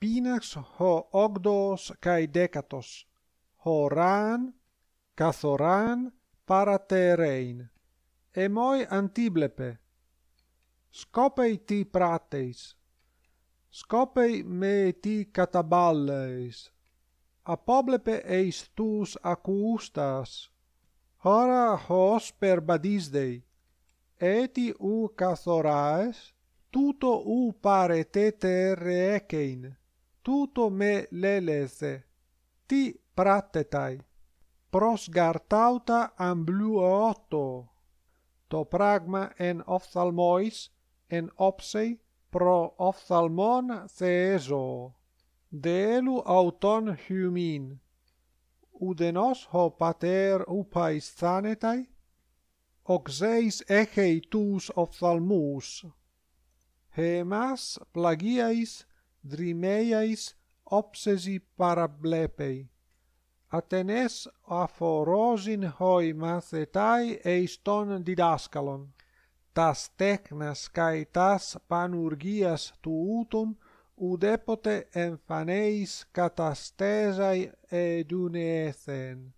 Binax h 82 kai decatos horan kathoran paraterein emoi antiblepe skopei ti prateis skopei me ti katabaleis a poblepe e stous akoustas ara hos perbadisdei eti u kathoraes touto u parete terekein tuto me leleze. Ti pratetai? Prosgartauta ambluooto. To pragma en ophthalmois en opsei pro ophthalmon theezo. De elu auton humin. Udenos ho pater upaisthanetai, oxeis echei tus ophthalmus. Hemas plagiais drimeiais obsesi parablepei. Atenes aforosin hoi mathetai eiston ton didascalon. Tas tecnas cae tas panurgias tuutum udepote enfaneis catastesai edune ethen.